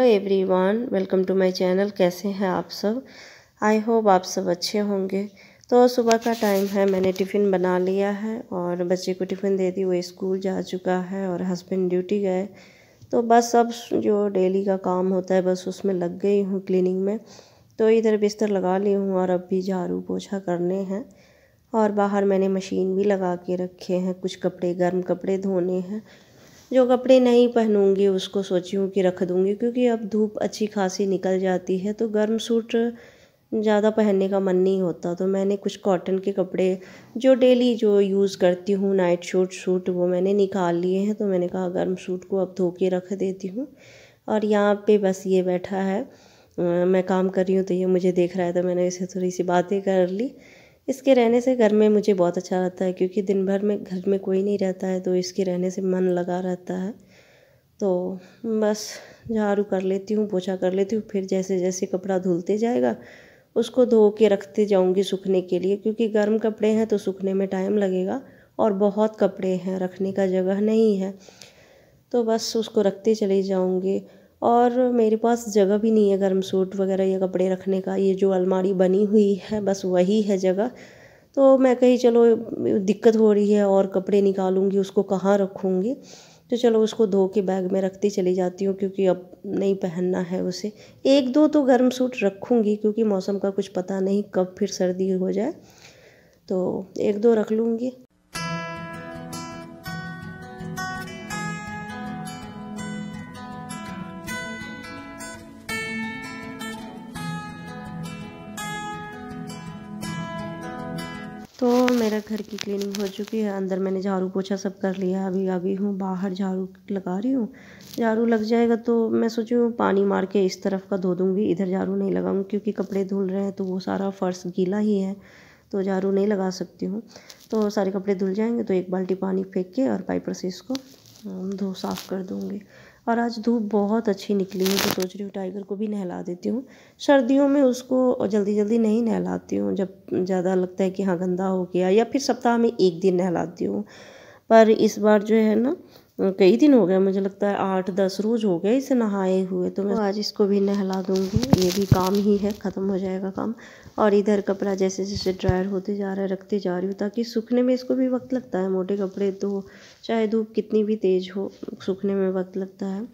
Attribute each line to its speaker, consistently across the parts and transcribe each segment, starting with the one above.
Speaker 1: hello everyone welcome to my channel कैसे हैं आप सब आई होप आप सब अच्छे होंगे तो सुबह का टाइम है मैंने टिफ़िन बना लिया है और बच्चे को टिफ़िन दे दी वो स्कूल जा चुका है और हस्बैंड ड्यूटी गए तो बस अब जो डेली का काम होता है बस उसमें लग गई हूँ क्लिनिंग में तो इधर बिस्तर लगा ली हूँ और अब भी झाड़ू पोछा करने हैं और बाहर मैंने मशीन भी लगा के रखे हैं कुछ कपड़े गर्म कपड़े धोने हैं जो कपड़े नहीं पहनूंगी उसको सोची हूँ कि रख दूँगी क्योंकि अब धूप अच्छी खासी निकल जाती है तो गर्म सूट ज़्यादा पहनने का मन नहीं होता तो मैंने कुछ कॉटन के कपड़े जो डेली जो यूज़ करती हूँ नाइट शूट सूट वो मैंने निकाल लिए हैं तो मैंने कहा गर्म सूट को अब धो के रख देती हूँ और यहाँ पे बस ये बैठा है मैं काम कर रही हूँ तो ये मुझे देख रहा है तो मैंने इसे थोड़ी सी बातें कर ली इसके रहने से घर में मुझे बहुत अच्छा रहता है क्योंकि दिन भर में घर में कोई नहीं रहता है तो इसके रहने से मन लगा रहता है तो बस झाड़ू कर लेती हूँ पोछा कर लेती हूँ फिर जैसे जैसे कपड़ा धुलते जाएगा उसको धो के रखते जाऊँगी सूखने के लिए क्योंकि गर्म कपड़े हैं तो सूखने में टाइम लगेगा और बहुत कपड़े हैं रखने का जगह नहीं है तो बस उसको रखते चले जाऊँगी और मेरे पास जगह भी नहीं है गर्म सूट वगैरह या कपड़े रखने का ये जो अलमारी बनी हुई है बस वही है जगह तो मैं कही चलो दिक्कत हो रही है और कपड़े निकालूंगी उसको कहाँ रखूँगी तो चलो उसको धो के बैग में रखती चली जाती हूँ क्योंकि अब नहीं पहनना है उसे एक दो तो गर्म सूट रखूँगी क्योंकि मौसम का कुछ पता नहीं कब फिर सर्दी हो जाए तो एक दो रख लूँगी मेरा घर की क्लीनिंग हो चुकी है अंदर मैंने झाड़ू पोछा सब कर लिया अभी अभी हूँ बाहर झाड़ू लगा रही हूँ झाड़ू लग जाएगा तो मैं सोचू पानी मार के इस तरफ का धो दूँगी इधर झाड़ू नहीं लगाऊंगी क्योंकि कपड़े धुल रहे हैं तो वो सारा फ़र्श गीला ही है तो झाड़ू नहीं लगा सकती हूँ तो सारे कपड़े धुल जाएंगे तो एक बाल्टी पानी फेंक के और पाइपर से इसको हम्म, धो साफ़ कर दूँगी और आज धूप बहुत अच्छी निकली है तो सोच रही हूँ टाइगर को भी नहला देती हूँ सर्दियों में उसको जल्दी जल्दी नहीं नहलाती हूँ जब ज़्यादा लगता है कि हाँ गंदा हो गया या फिर सप्ताह में एक दिन नहलाती हूँ पर इस बार जो है ना कई दिन हो गया मुझे लगता है आठ दस रोज हो गए इसे नहाए हुए तो मैं तो आज इसको भी नहला दूंगी ये भी काम ही है ख़त्म हो जाएगा काम और इधर कपड़ा जैसे जैसे ड्रायर होते जा रहा है रखते जा रही हूँ ताकि सूखने में इसको भी वक्त लगता है मोटे कपड़े तो चाहे धूप कितनी भी तेज़ हो सूखने में वक्त लगता है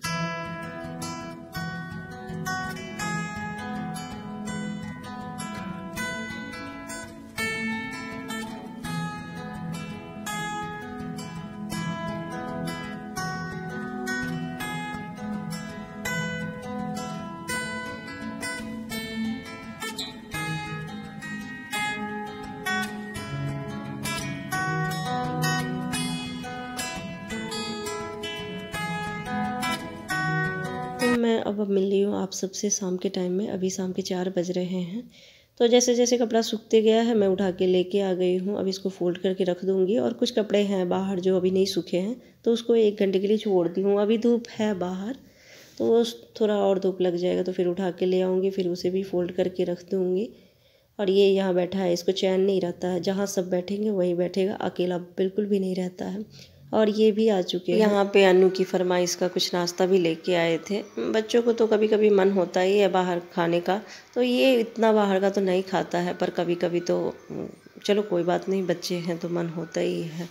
Speaker 1: मैं अब मिल रही हूँ आप सबसे शाम के टाइम में अभी शाम के चार बज रहे हैं तो जैसे जैसे कपड़ा सूखते गया है मैं उठा के लेके आ गई हूँ अब इसको फोल्ड करके रख दूँगी और कुछ कपड़े हैं बाहर जो अभी नहीं सूखे हैं तो उसको एक घंटे के लिए छोड़ दी हूँ अभी धूप है बाहर तो वो थोड़ा और धूप लग जाएगा तो फिर उठा के ले आऊँगी फिर उसे भी फोल्ड करके रख दूँगी और ये यहाँ बैठा है इसको चैन नहीं रहता है जहाँ सब बैठेंगे वहीं बैठेगा अकेला बिल्कुल भी नहीं रहता है और ये भी आ चुके हैं यहाँ पे अनु की फरमाइश का कुछ नाश्ता भी लेके आए थे बच्चों को तो कभी कभी मन होता ही है बाहर खाने का तो ये इतना बाहर का तो नहीं खाता है पर कभी कभी तो चलो कोई बात नहीं बच्चे हैं तो मन होता ही है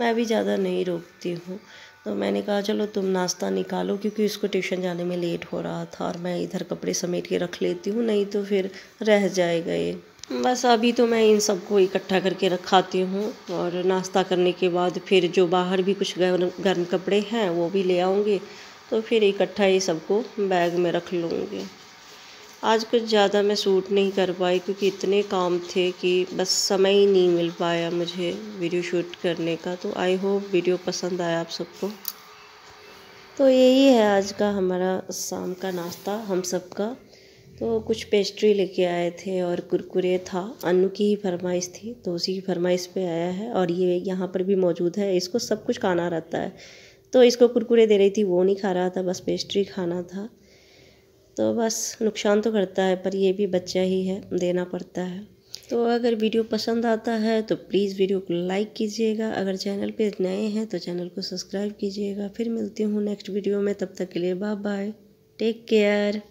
Speaker 1: मैं भी ज़्यादा नहीं रोकती हूँ तो मैंने कहा चलो तुम नाश्ता निकालो क्योंकि उसको ट्यूशन जाने में लेट हो रहा था और मैं इधर कपड़े समेट के रख लेती हूँ नहीं तो फिर रह जाएगा ये बस अभी तो मैं इन सबको इकट्ठा करके रखाती हूँ और नाश्ता करने के बाद फिर जो बाहर भी कुछ गर्म गर्म कपड़े हैं वो भी ले आऊँगी तो फिर इकट्ठा ये सबको बैग में रख लूँगी आज कुछ ज़्यादा मैं सूट नहीं कर पाई क्योंकि इतने काम थे कि बस समय ही नहीं मिल पाया मुझे वीडियो शूट करने का तो आई होप वीडियो पसंद आया आप सबको तो यही है आज का हमारा शाम का नाश्ता हम सबका तो कुछ पेस्ट्री लेके आए थे और कुरकुरे था अनु की ही फरमाइश थी तो उसी की फरमाइश पे आया है और ये यहाँ पर भी मौजूद है इसको सब कुछ खाना रहता है तो इसको कुरकुरे दे रही थी वो नहीं खा रहा था बस पेस्ट्री खाना था तो बस नुकसान तो करता है पर ये भी बच्चा ही है देना पड़ता है तो अगर वीडियो पसंद आता है तो प्लीज़ वीडियो को लाइक कीजिएगा अगर चैनल पे नए हैं तो चैनल को सब्सक्राइब कीजिएगा फिर मिलती हूँ नेक्स्ट वीडियो में तब तक के लिए बाय बाय टेक केयर